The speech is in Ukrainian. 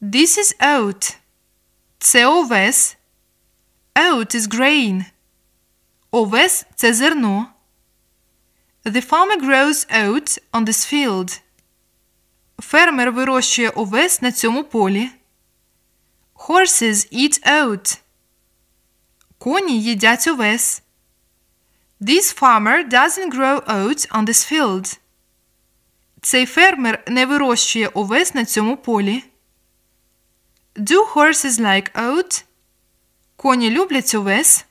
This is oat. Це овес. Oat is grain. Овес це зерно. The farmer grows oat on this field. Фермер вирощує овес на цьому полі. Horses eat oat. Коні їдять овес. This farmer doesn't grow oats on this field. Цей фермер не вирощує овес на цьому полі. Do horses like oat? Коні люблять овес?